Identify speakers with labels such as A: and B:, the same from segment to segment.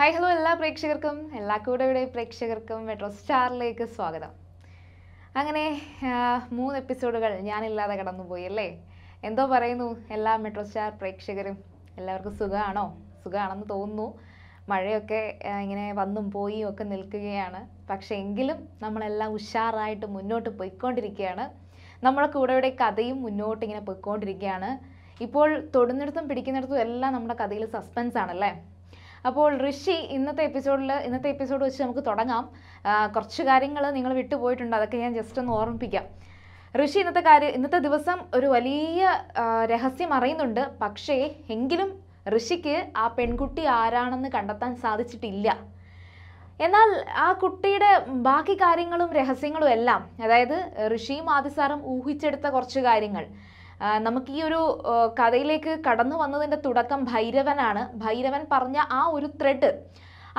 A: hi hello എല്ലാ പ്രേക്ഷകർക്കും എല്ലാ ഇവിടെ പ്രേക്ഷകർക്കും മെട്രോ സ്റ്റാറിലേക്ക് സ്വാഗതം അങ്ങനെ മൂന്ന് എപ്പിസോഡുകൾ ഞാനില്ലാതെ കടന്നുപോയി അല്ലേ എന്തോ പറയുന്നു എല്ലാ മെട്രോ സ്റ്റാർ പ്രേക്ഷകരും എല്ലാവർക്കും സുഖമാണോ സുഖമാണെന്ന് തോന്നുന്നു മഴയൊക്കെ ഇങ്ങനെ വന്നും പോയി ഒക്കെ നിൽക്കുകയാണ് പക്ഷേ എങ്കിലും നമ്മളെല്ലാം ഉഷാറായിട്ട് മുന്നോട്ട് പോയിക്കൊണ്ടിരിക്കുകയാണ് കൂടെ ഇവിടെ കഥയും മുന്നോട്ട് ഇങ്ങനെ പോയിക്കൊണ്ടിരിക്കുകയാണ് ഇപ്പോൾ തൊടുന്നിടത്തും പിടിക്കുന്നിടത്തും എല്ലാം നമ്മുടെ കഥയിൽ സസ്പെൻസ് ആണല്ലേ അപ്പോൾ ഋഷി ഇന്നത്തെ എപ്പിസോഡിൽ ഇന്നത്തെ എപ്പിസോഡ് വെച്ച് നമുക്ക് തുടങ്ങാം കുറച്ച് കാര്യങ്ങൾ നിങ്ങൾ വിട്ടുപോയിട്ടുണ്ട് അതൊക്കെ ഞാൻ ജസ്റ്റ് ഒന്ന് ഓർമ്മിപ്പിക്കാം ഋഷി ഇന്നത്തെ കാര്യം ഇന്നത്തെ ദിവസം ഒരു വലിയ രഹസ്യം അറിയുന്നുണ്ട് പക്ഷേ എങ്കിലും ഋഷിക്ക് ആ പെൺകുട്ടി ആരാണെന്ന് കണ്ടെത്താൻ സാധിച്ചിട്ടില്ല എന്നാൽ ആ കുട്ടിയുടെ ബാക്കി കാര്യങ്ങളും രഹസ്യങ്ങളും എല്ലാം അതായത് ഋഷിയും ആദിസാറും ഊഹിച്ചെടുത്ത കുറച്ച് കാര്യങ്ങൾ നമുക്ക് ഈ ഒരു കഥയിലേക്ക് കടന്നു വന്നതിൻ്റെ തുടക്കം ഭൈരവനാണ് ഭൈരവൻ പറഞ്ഞ ആ ഒരു ത്രെഡ്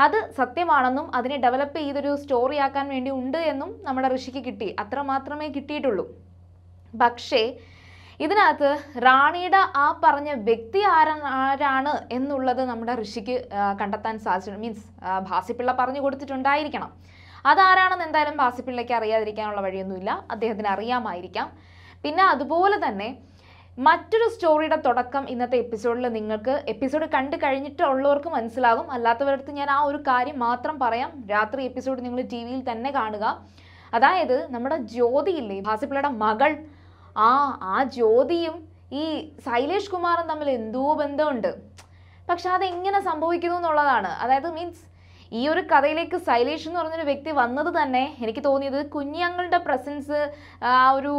A: അത് സത്യമാണെന്നും അതിനെ ഡെവലപ്പ് ചെയ്തൊരു സ്റ്റോറി ആക്കാൻ വേണ്ടി ഉണ്ട് എന്നും നമ്മുടെ ഋഷിക്ക് കിട്ടി അത്ര മാത്രമേ കിട്ടിയിട്ടുള്ളൂ പക്ഷേ ഇതിനകത്ത് റാണിയുടെ ആ പറഞ്ഞ വ്യക്തി ആരാണ് എന്നുള്ളത് നമ്മുടെ ഋഷിക്ക് കണ്ടെത്താൻ സാധിച്ചു മീൻസ് ഭാസിപ്പിള്ള പറഞ്ഞു കൊടുത്തിട്ടുണ്ടായിരിക്കണം അതാരാണെന്ന് എന്തായാലും ഭാസിപ്പിള്ളയ്ക്ക് അറിയാതിരിക്കാനുള്ള വഴിയൊന്നുമില്ല അദ്ദേഹത്തിന് അറിയാമായിരിക്കാം പിന്നെ അതുപോലെ തന്നെ മറ്റൊരു സ്റ്റോറിയുടെ തുടക്കം ഇന്നത്തെ എപ്പിസോഡിൽ നിങ്ങൾക്ക് എപ്പിസോഡ് കണ്ടു കഴിഞ്ഞിട്ടുള്ളവർക്ക് മനസ്സിലാകും അല്ലാത്തവരടുത്ത് ഞാൻ ആ ഒരു കാര്യം മാത്രം പറയാം രാത്രി എപ്പിസോഡ് നിങ്ങൾ ടി വിയിൽ തന്നെ കാണുക അതായത് നമ്മുടെ ജ്യോതിയില്ലേ ഭാസിപ്പിള്ളയുടെ മകൾ ആ ആ ജ്യോതിയും ഈ ശൈലേഷ് കുമാറും തമ്മിൽ എന്തോ ബന്ധമുണ്ട് പക്ഷെ അതെങ്ങനെ സംഭവിക്കുന്നു എന്നുള്ളതാണ് അതായത് മീൻസ് ഈ ഒരു കഥയിലേക്ക് സൈലേഷ് എന്ന് പറഞ്ഞൊരു വ്യക്തി വന്നത് തന്നെ എനിക്ക് തോന്നിയത് കുഞ്ഞുങ്ങളുടെ പ്രസൻസ് ആ ഒരു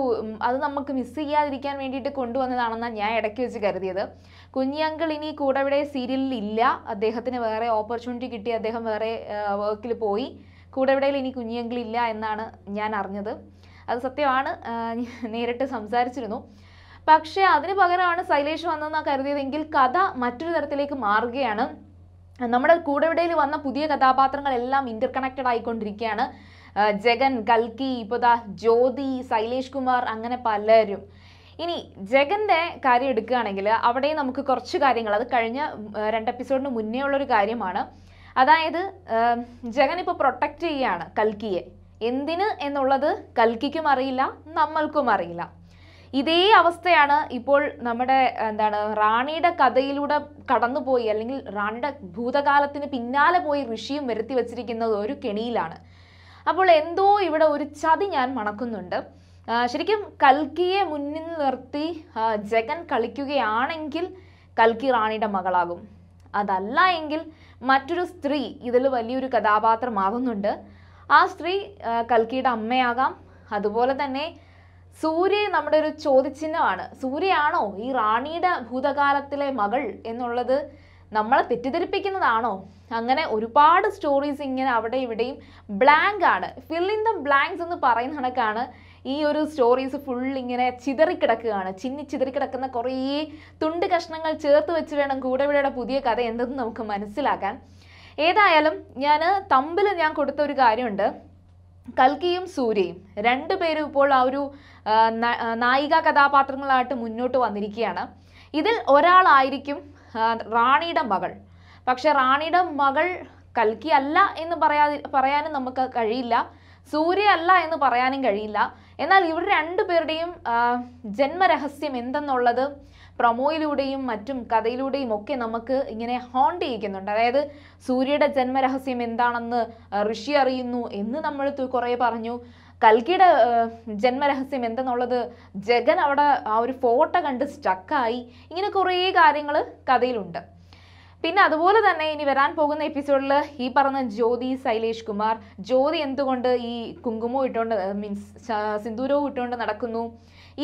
A: അത് നമുക്ക് മിസ് ചെയ്യാതിരിക്കാൻ വേണ്ടിയിട്ട് കൊണ്ടുവന്നതാണെന്നാണ് ഞാൻ ഇടയ്ക്ക് വെച്ച് കരുതിയത് കുഞ്ഞിയങ്കിൾ ഇനി കൂടവിടെ സീരിയലിൽ ഇല്ല അദ്ദേഹത്തിന് വേറെ ഓപ്പർച്യൂണിറ്റി കിട്ടി അദ്ദേഹം വേറെ വർക്കിൽ പോയി കൂടെവിടയിൽ ഇനി കുഞ്ഞിയങ്കിൾ ഇല്ല എന്നാണ് ഞാൻ അറിഞ്ഞത് അത് സത്യമാണ് നേരിട്ട് സംസാരിച്ചിരുന്നു പക്ഷേ അതിന് പകരമാണ് സൈലേഷ് വന്നതെന്നാണ് കരുതിയതെങ്കിൽ കഥ മറ്റൊരു തരത്തിലേക്ക് മാറുകയാണ് നമ്മുടെ കൂടെവിടയിൽ വന്ന പുതിയ കഥാപാത്രങ്ങളെല്ലാം ഇന്റർ കണക്റ്റഡ് ആയിക്കൊണ്ടിരിക്കുകയാണ് ജഗൻ കൽക്കി ഇപ്പോ ജ്യോതി ശൈലേഷ് കുമാർ അങ്ങനെ പലരും ഇനി ജഗന്റെ കാര്യം എടുക്കുകയാണെങ്കിൽ അവിടെ നമുക്ക് കുറച്ച് കാര്യങ്ങൾ അത് കഴിഞ്ഞ രണ്ട് എപ്പിസോഡിന് മുന്നേ ഉള്ളൊരു കാര്യമാണ് അതായത് ജഗൻ ഇപ്പോൾ പ്രൊട്ടക്റ്റ് ചെയ്യുകയാണ് കൽക്കിയെ എന്തിന് എന്നുള്ളത് കൽക്കിക്കും അറിയില്ല നമ്മൾക്കും അറിയില്ല ഇതേ അവസ്ഥയാണ് ഇപ്പോൾ നമ്മുടെ എന്താണ് റാണിയുടെ കഥയിലൂടെ കടന്നുപോയി അല്ലെങ്കിൽ റാണിയുടെ ഭൂതകാലത്തിന് പിന്നാലെ പോയി ഋഷിയും വരുത്തി വച്ചിരിക്കുന്നത് ഒരു കെണിയിലാണ് അപ്പോൾ എന്തോ ഇവിടെ ഒരു ചതി ഞാൻ മണക്കുന്നുണ്ട് ശരിക്കും കൽക്കിയെ മുന്നിൽ നിർത്തി ജഗൻ കളിക്കുകയാണെങ്കിൽ കൽക്കി റാണിയുടെ മകളാകും അതല്ല എങ്കിൽ മറ്റൊരു സ്ത്രീ ഇതിൽ വലിയൊരു കഥാപാത്രമാകുന്നുണ്ട് ആ സ്ത്രീ കൽക്കിയുടെ അമ്മയാകാം അതുപോലെ തന്നെ സൂര്യ നമ്മുടെ ഒരു ചോദ്യചിഹ്നമാണ് സൂര്യയാണോ ഈ റാണിയുടെ ഭൂതകാലത്തിലെ മകൾ എന്നുള്ളത് നമ്മളെ തെറ്റിദ്ധരിപ്പിക്കുന്നതാണോ അങ്ങനെ ഒരുപാട് സ്റ്റോറീസ് ഇങ്ങനെ അവിടെ ഇവിടെയും ബ്ലാങ്ക് ആണ് ഫിൽ ഇൻ ദ ബ്ലാങ്ക്സ് എന്ന് പറയുന്ന കണക്കാണ് ഈ ഒരു സ്റ്റോറീസ് ഫുൾ ഇങ്ങനെ ചിതറിക്കിടക്കുകയാണ് ചിന്നി ചിതറിക്കിടക്കുന്ന കുറേ തുണ്ട് കഷ്ണങ്ങൾ ചേർത്ത് വെച്ച് വേണം കൂടെവിടെയുടെ പുതിയ കഥ എന്തെന്ന് നമുക്ക് മനസ്സിലാക്കാൻ ഏതായാലും ഞാൻ തമ്പിൽ ഞാൻ കൊടുത്ത ഒരു കാര്യമുണ്ട് കൽക്കിയും സൂര്യയും രണ്ടുപേരും ഇപ്പോൾ ആ ഒരു നായിക കഥാപാത്രങ്ങളായിട്ട് മുന്നോട്ട് വന്നിരിക്കുകയാണ് ഇതിൽ ഒരാളായിരിക്കും റാണിയുടെ മകൾ പക്ഷെ റാണിയുടെ മകൾ കൽക്കി അല്ല എന്ന് പറയാ പറയാനും നമുക്ക് കഴിയില്ല സൂര്യ അല്ല എന്ന് പറയാനും കഴിയില്ല എന്നാൽ ഇവരുടെ രണ്ടുപേരുടെയും ജന്മരഹസ്യം എന്തെന്നുള്ളത് പ്രൊമോയിലൂടെയും മറ്റും കഥയിലൂടെയും ഒക്കെ നമുക്ക് ഇങ്ങനെ ഹോണ്ട് ചെയ്യിക്കുന്നുണ്ട് അതായത് സൂര്യയുടെ ജന്മരഹസ്യം എന്താണെന്ന് ഋഷി അറിയുന്നു എന്ന് നമ്മൾ കുറേ പറഞ്ഞു കൽക്കിയുടെ ജന്മരഹസ്യം എന്തെന്നുള്ളത് ജഗൻ അവിടെ ആ ഒരു ഫോട്ടോ കണ്ട് സ്റ്റക്കായി ഇങ്ങനെ കുറേ കാര്യങ്ങൾ കഥയിലുണ്ട് പിന്നെ അതുപോലെ തന്നെ ഇനി വരാൻ പോകുന്ന എപ്പിസോഡിൽ ഈ പറഞ്ഞ ജ്യോതി ശൈലേഷ് കുമാർ ജ്യോതി എന്തുകൊണ്ട് ഈ കുങ്കുമവും ഇട്ടുകൊണ്ട് മീൻസ് സിന്ദൂരവും ഇട്ടുകൊണ്ട് നടക്കുന്നു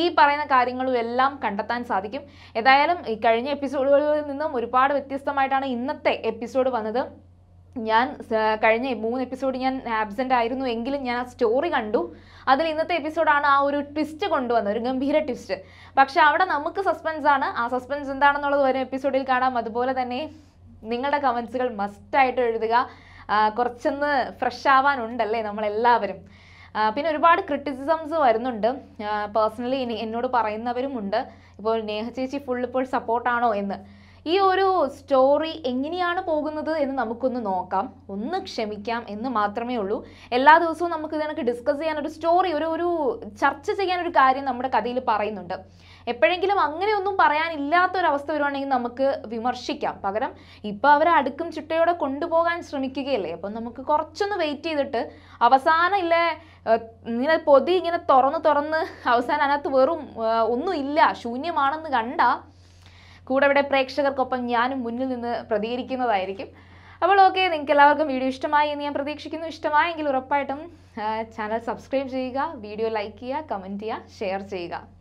A: ഈ പറയുന്ന കാര്യങ്ങളും എല്ലാം കണ്ടെത്താൻ സാധിക്കും ഏതായാലും ഈ കഴിഞ്ഞ എപ്പിസോഡുകളിൽ നിന്നും ഒരുപാട് വ്യത്യസ്തമായിട്ടാണ് ഇന്നത്തെ എപ്പിസോഡ് വന്നത് ഞാൻ കഴിഞ്ഞ മൂന്ന് എപ്പിസോഡ് ഞാൻ ആബ്സെൻ്റ് ആയിരുന്നു എങ്കിലും ഞാൻ ആ സ്റ്റോറി കണ്ടു അതിൽ ഇന്നത്തെ എപ്പിസോഡാണ് ആ ഒരു ട്വിസ്റ്റ് കൊണ്ടുവന്നത് ഒരു ഗംഭീര ട്വിസ്റ്റ് പക്ഷേ അവിടെ നമുക്ക് സസ്പെൻസ് ആണ് ആ സസ്പെൻസ് എന്താണെന്നുള്ളത് വരും എപ്പിസോഡിൽ കാണാം അതുപോലെ തന്നെ നിങ്ങളുടെ കമൻസുകൾ മസ്റ്റായിട്ട് എഴുതുക കുറച്ചൊന്ന് ഫ്രഷ് ആവാനുണ്ടല്ലേ നമ്മളെല്ലാവരും പിന്നെ ഒരുപാട് ക്രിറ്റിസിസംസ് വരുന്നുണ്ട് പേഴ്സണലി എന്നോട് പറയുന്നവരുമുണ്ട് ഇപ്പോൾ നേഹ ചേച്ചി ഫുൾ ഇപ്പോൾ സപ്പോർട്ടാണോ എന്ന് ഈ ഒരു സ്റ്റോറി എങ്ങനെയാണ് പോകുന്നത് എന്ന് നമുക്കൊന്ന് നോക്കാം ഒന്ന് ക്ഷമിക്കാം എന്ന് മാത്രമേ ഉള്ളൂ എല്ലാ ദിവസവും നമുക്ക് ഇതിനൊക്കെ ഡിസ്കസ് ചെയ്യാൻ ഒരു സ്റ്റോറി ഒരു ഒരു ചർച്ച ചെയ്യാൻ ഒരു കാര്യം നമ്മുടെ കഥയിൽ പറയുന്നുണ്ട് എപ്പോഴെങ്കിലും അങ്ങനെയൊന്നും പറയാനില്ലാത്ത ഒരു അവസ്ഥ വരുവാണെങ്കിൽ നമുക്ക് വിമർശിക്കാം പകരം ഇപ്പോൾ അവരെ അടുക്കും ചിട്ടയോടെ കൊണ്ടുപോകാൻ ശ്രമിക്കുകയല്ലേ അപ്പം നമുക്ക് കുറച്ചൊന്ന് വെയിറ്റ് ചെയ്തിട്ട് അവസാനം ഇല്ലേ ഇങ്ങനെ പൊതി ഇങ്ങനെ തുറന്ന് തുറന്ന് അവസാനം അതിനകത്ത് വെറും ഒന്നുമില്ല ശൂന്യമാണെന്ന് കണ്ട കൂടെ ഇവിടെ പ്രേക്ഷകർക്കൊപ്പം ഞാനും മുന്നിൽ നിന്ന് പ്രതികരിക്കുന്നതായിരിക്കും അപ്പോൾ ഓക്കെ നിങ്ങൾക്ക് എല്ലാവർക്കും വീഡിയോ ഇഷ്ടമായി എന്ന് ഞാൻ പ്രതീക്ഷിക്കുന്നു ഇഷ്ടമായെങ്കിൽ ഉറപ്പായിട്ടും ചാനൽ സബ്സ്ക്രൈബ് ചെയ്യുക വീഡിയോ ലൈക്ക് ചെയ്യുക കമൻറ്റ് ചെയ്യുക ഷെയർ ചെയ്യുക